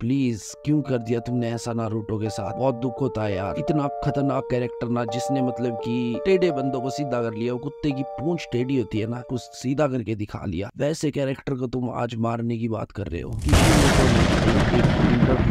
please क्यों कर दिया तुमने ऐसा नारूटो के साथ बहुत दुख होता है यार इतना खतरनाक कैरेक्टर ना जिसने मतलब कि टेढ़े बंदों को सीधा कर लिया वो कुत्ते की पूंछ टेढ़ी होती है ना कुछ सीधा करके दिखा लिया वैसे कैरेक्टर को तुम आज मारने की बात कर रहे हो इंटरव्यू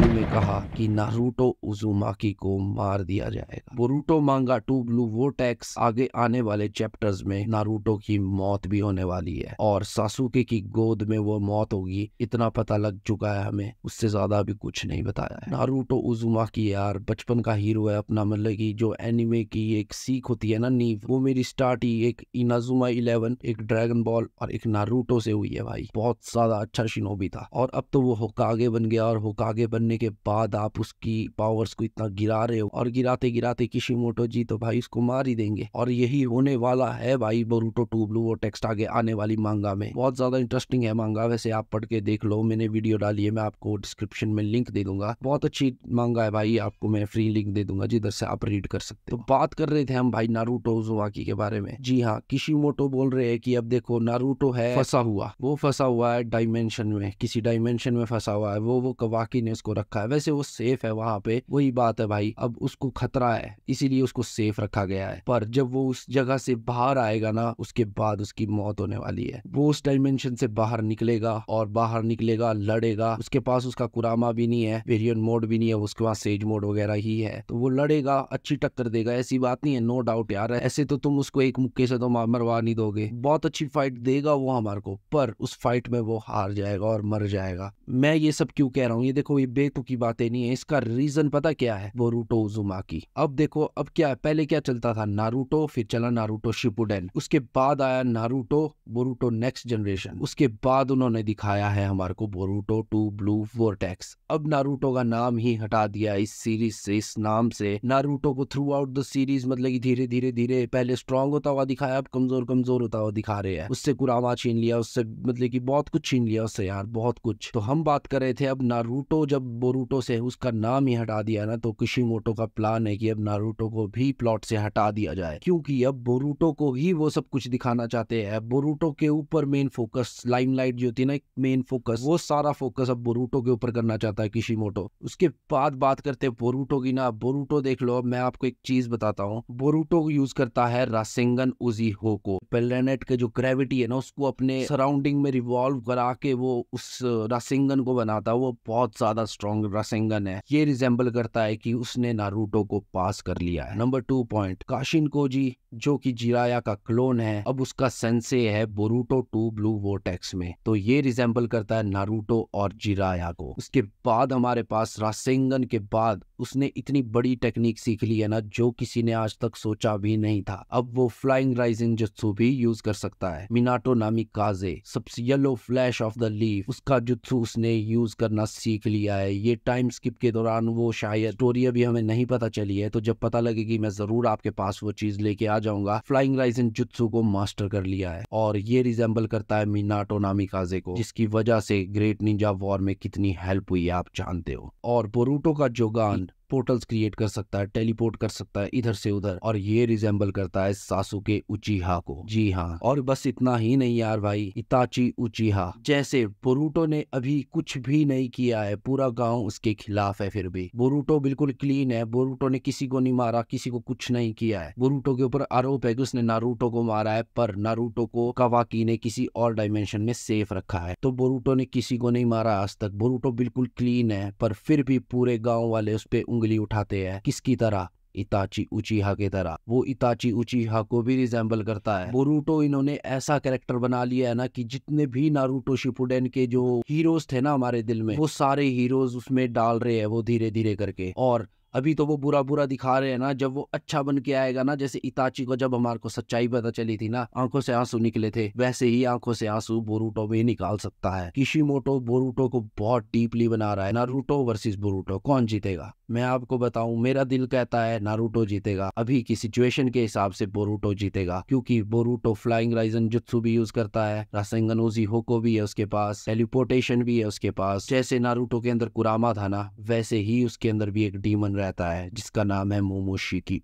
तो में कहा कि नारूटो उजुमाकी को मार दिया जाएगा बोरूटो मांगा टू ब्लू वो टैक्स आगे आने वाले चैप्टर्स में नारूटो की मौत भी होने वाली है और सासुके की गोद में वो मौत होगी इतना पता लग चुका है हमें उससे ज्यादा ज़्यादा अभी कुछ नहीं बताया है नारूटो उजुमा की यार बचपन का हीरो है अपना मतलब की जो एनिमे की एक सीख होती है ना नीव वो मेरी स्टार्ट ही एक इनाजुमा इलेवन एक ड्रैगन बॉल और एक नारूटो से हुई है भाई बहुत ज्यादा अच्छा शिनो था और अब तो वो होकागे बन गया और होकागे बनने के बाद आप उसकी पावर्स को इतना गिरा रहे हो और गिराते गिराते किसी जी तो भाई उसको मार ही देंगे और यही होने वाला है भाई Boruto two blue vortex आगे आने वाली मांगा में बहुत ज्यादा इंटरेस्टिंग है मांगा वैसे आप पढ़ के देख लो मैंने वीडियो डाली है मैं आपको डिस्क्रिप्शन डिस्क्रिप्शन में लिंक दे दूंगा बहुत अच्छी मांगा है भाई आपको मैं फ्री लिंक दे दूंगा जिधर से आप रीड कर सकते हो तो बात कर रहे थे हम भाई नारूटो जुआकी के बारे में जी हाँ किसी बोल रहे हैं कि अब देखो नारूटो है फंसा हुआ वो फंसा हुआ है डायमेंशन में किसी डायमेंशन में फंसा हुआ है वो वो कवाकी ने उसको रखा है वैसे वो सेफ है वहां पे वही बात है भाई अब उसको खतरा है इसीलिए उसको सेफ रखा गया है पर जब वो उस जगह से बाहर आएगा ना उसके बाद उसकी मौत होने वाली है वो उस डायमेंशन से बाहर निकलेगा और बाहर निकलेगा लड़ेगा उसके पास उसका कुरा ड्रामा भी नहीं है वेरियन मोड भी नहीं है उसके पास सेज मोड वगैरह ही है तो वो लड़ेगा अच्छी टक्कर देगा ऐसी बात नहीं है नो डाउट यार ऐसे तो तुम उसको एक मुक्के से तो मरवा नहीं दोगे बहुत अच्छी फाइट देगा वो हमारे को पर उस फाइट में वो हार जाएगा और मर जाएगा मैं ये सब क्यों कह रहा हूँ ये देखो ये बेतुकी बातें नहीं है इसका रीजन पता क्या है बोरूटो जुमा की अब देखो अब क्या है पहले क्या चलता था नारूटो फिर चला नारूटो शिपुडेन उसके बाद आया नारूटो बोरूटो नेक्स्ट जनरेशन उसके बाद उन्होंने दिखाया है हमारे को Boruto two blue vortex X अब नारूटो का नाम ही हटा दिया इस सीरीज से इस नाम से नारूटो को थ्रू आउट द सीरीज मतलब कि धीरे धीरे धीरे पहले स्ट्रांग होता हुआ दिखाया अब कमजोर कमजोर होता हुआ दिखा रहे हैं उससे कुरावा छीन लिया उससे मतलब कि बहुत कुछ छीन लिया उससे यार बहुत कुछ तो हम बात कर रहे थे अब नारूटो जब बोरूटो से उसका नाम ही हटा दिया ना तो किशी का प्लान है कि अब नारूटो को भी प्लॉट से हटा दिया जाए क्योंकि अब बोरूटो को ही वो सब कुछ दिखाना चाहते हैं बोरूटो के ऊपर मेन फोकस लाइमलाइट जो होती है ना मेन फोकस वो सारा फोकस अब बोरूटो के ऊपर करना करना चाहता है किशीमोटो उसके बाद बात करते हैं बोरूटो की ना बोरूटो देख लो मैं आपको एक चीज बताता हूँ बोरूटो यूज करता है रासेंगन उजी हो को प्लेनेट के जो ग्रेविटी है ना उसको अपने सराउंडिंग में रिवॉल्व करा के वो उस रासेंगन को बनाता है वो बहुत ज्यादा स्ट्रॉन्ग रासेंगन है ये रिजेंबल करता है कि उसने नारूटो को पास कर लिया है नंबर टू पॉइंट काशिन को जी जो कि जिराया का क्लोन है अब उसका सेंसे है बोरूटो टू ब्लू वोटेक्स में तो ये रिजेंबल करता है नारूटो और जिराया को उसके बाद हमारे पास रासेंगन के बाद उसने इतनी बड़ी टेक्निक सीख ली है ना जो किसी ने आज तक सोचा भी नहीं था अब वो फ्लाइंग राइजिंग जुत्सु भी यूज कर सकता है मिनाटो नामी काजे सबसे yellow flash of the leaf उसका जुत्सु उसने यूज करना सीख लिया है ये टाइम स्किप के दौरान वो शायद स्टोरी अभी हमें नहीं पता चली है तो जब पता लगेगी मैं जरूर आपके पास वो चीज लेके आ जाऊंगा फ्लाइंग राइजिंग जुत्सु को मास्टर कर लिया है और ये रिजेंबल करता है मिनाटो नामी काजे को जिसकी वजह से ग्रेट निंजा वॉर में कितनी हेल्प हुई हुई आप जानते हो और बोरूटो का जोगान पोर्टल्स क्रिएट कर सकता है टेलीपोर्ट कर सकता है इधर से उधर और ये रिजेंबल करता है सासू के उचिहा को जी हाँ और बस इतना ही नहीं यार भाई इताची उचिहा जैसे बोरूटो ने अभी कुछ भी नहीं किया है पूरा गांव उसके खिलाफ है फिर भी बोरूटो बिल्कुल क्लीन है बोरूटो ने किसी को नहीं मारा किसी को कुछ नहीं किया है बोरूटो के ऊपर आरोप है कि उसने नारूटो को मारा है पर नारूटो को कवाकी ने किसी और डायमेंशन में सेफ रखा है तो बोरूटो ने किसी को नहीं मारा आज तक बोरूटो बिल्कुल क्लीन है पर फिर भी पूरे गाँव वाले उस पर उंगली उठाते हैं किसकी तरह इताची उचीहा की तरह वो इताची उचीहा को भी रिजेंबल करता है बोरूटो इन्होंने ऐसा कैरेक्टर बना लिया है ना कि जितने भी नारूटो शिपुडेन के जो हीरोज थे ना हमारे दिल में वो सारे हीरोज उसमें डाल रहे हैं वो धीरे धीरे करके और अभी तो वो बुरा बुरा दिखा रहे हैं ना जब वो अच्छा बन के आएगा ना जैसे इताची को जब हमारे को सच्चाई पता चली थी ना आंखों से आंसू निकले थे वैसे ही आंखों से आंसू बोरूटो में निकाल सकता है मोटो बोरूटो को बहुत डीपली बना रहा है नारूटो वर्सेस बोरूटो कौन जीतेगा मैं आपको बताऊं मेरा दिल कहता है नारूटो जीतेगा अभी की सिचुएशन के हिसाब से बोरूटो जीतेगा क्योंकि बोरूटो फ्लाइंग राइजन जुत्सु भी यूज करता है रासंगनोजी होको भी है उसके पास टेलीपोर्टेशन भी है उसके पास जैसे नारूटो के अंदर कुरामा था ना वैसे ही उसके अंदर भी एक डीमन रहता है जिसका नाम है मोमोशिकी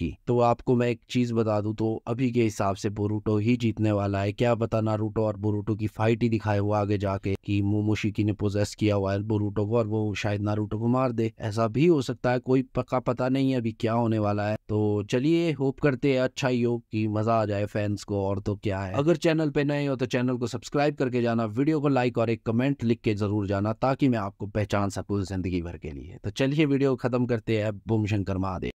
की तो आपको मैं एक चीज बता दूं तो अभी के हिसाब से बोरूटो ही जीतने वाला है क्या पता नारूटो और बोरूटो की फाइट ही दिखाए हुआ आगे जाके कि मोमोशिकी ने पोजेस किया हुआ है बोरूटो को और वो शायद नारूटो को मार दे ऐसा भी हो सकता है कोई पक्का पता नहीं है अभी क्या होने वाला है तो चलिए होप करते हैं अच्छा ही हो कि मजा आ जाए फैंस को और तो क्या है अगर चैनल पे नए हो तो चैनल को सब्सक्राइब करके जाना वीडियो को लाइक और एक कमेंट लिख के जरूर जाना ताकि मैं आपको पहचान सकूं जिंदगी भर के लिए तो चलिए वीडियो खत्म ख़त्म करते हैं बुम शंकर महादेव